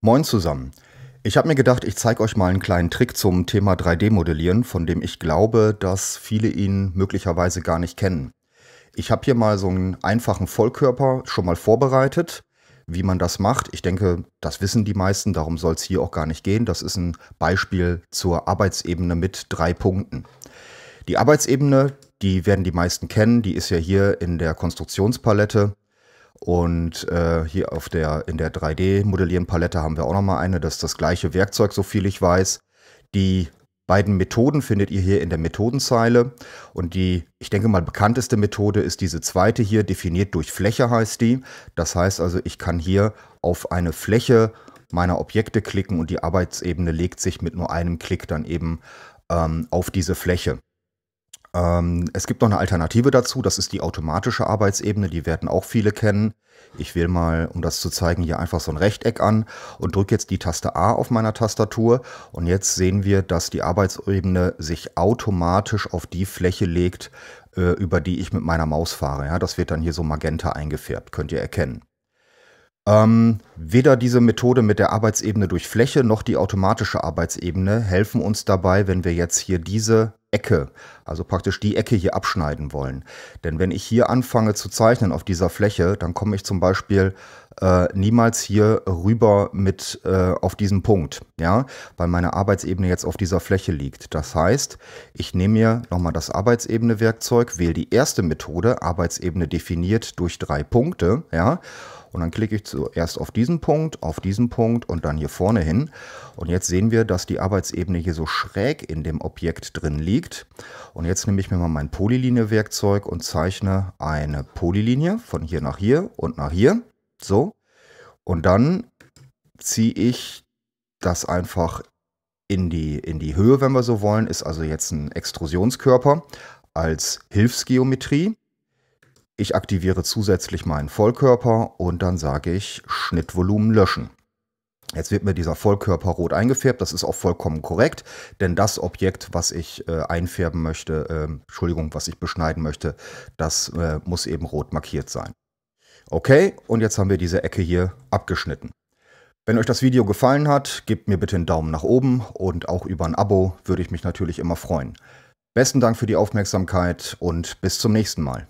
Moin zusammen. Ich habe mir gedacht, ich zeige euch mal einen kleinen Trick zum Thema 3D-Modellieren, von dem ich glaube, dass viele ihn möglicherweise gar nicht kennen. Ich habe hier mal so einen einfachen Vollkörper schon mal vorbereitet, wie man das macht. Ich denke, das wissen die meisten, darum soll es hier auch gar nicht gehen. Das ist ein Beispiel zur Arbeitsebene mit drei Punkten. Die Arbeitsebene, die werden die meisten kennen, die ist ja hier in der Konstruktionspalette. Und äh, hier auf der, in der 3D-Modellieren-Palette haben wir auch nochmal eine. Das ist das gleiche Werkzeug, so viel ich weiß. Die beiden Methoden findet ihr hier in der Methodenzeile. Und die, ich denke mal, bekannteste Methode ist diese zweite hier, definiert durch Fläche heißt die. Das heißt also, ich kann hier auf eine Fläche meiner Objekte klicken und die Arbeitsebene legt sich mit nur einem Klick dann eben ähm, auf diese Fläche. Ähm, es gibt noch eine Alternative dazu, das ist die automatische Arbeitsebene, die werden auch viele kennen. Ich wähle mal, um das zu zeigen, hier einfach so ein Rechteck an und drücke jetzt die Taste A auf meiner Tastatur und jetzt sehen wir, dass die Arbeitsebene sich automatisch auf die Fläche legt, äh, über die ich mit meiner Maus fahre. das wird dann hier so magenta eingefärbt, könnt ihr erkennen. Ähm, weder diese Methode mit der Arbeitsebene durch Fläche noch die automatische Arbeitsebene helfen uns dabei, wenn wir jetzt hier diese Ecke, also praktisch die Ecke hier abschneiden wollen. Denn wenn ich hier anfange zu zeichnen auf dieser Fläche, dann komme ich zum Beispiel äh, niemals hier rüber mit äh, auf diesen Punkt, ja, weil meine Arbeitsebene jetzt auf dieser Fläche liegt. Das heißt, ich nehme mir nochmal das Arbeitsebene-Werkzeug, wähle die erste Methode, Arbeitsebene definiert durch drei Punkte, ja, und dann klicke ich zuerst auf diesen Punkt, auf diesen Punkt und dann hier vorne hin. Und jetzt sehen wir, dass die Arbeitsebene hier so schräg in dem Objekt drin liegt. Und jetzt nehme ich mir mal mein Polylinie-Werkzeug und zeichne eine Polylinie von hier nach hier und nach hier. So. Und dann ziehe ich das einfach in die, in die Höhe, wenn wir so wollen. Ist also jetzt ein Extrusionskörper als Hilfsgeometrie. Ich aktiviere zusätzlich meinen Vollkörper und dann sage ich Schnittvolumen löschen. Jetzt wird mir dieser Vollkörper rot eingefärbt. Das ist auch vollkommen korrekt, denn das Objekt, was ich äh, einfärben möchte, äh, Entschuldigung, was ich beschneiden möchte, das äh, muss eben rot markiert sein. Okay, und jetzt haben wir diese Ecke hier abgeschnitten. Wenn euch das Video gefallen hat, gebt mir bitte einen Daumen nach oben und auch über ein Abo würde ich mich natürlich immer freuen. Besten Dank für die Aufmerksamkeit und bis zum nächsten Mal.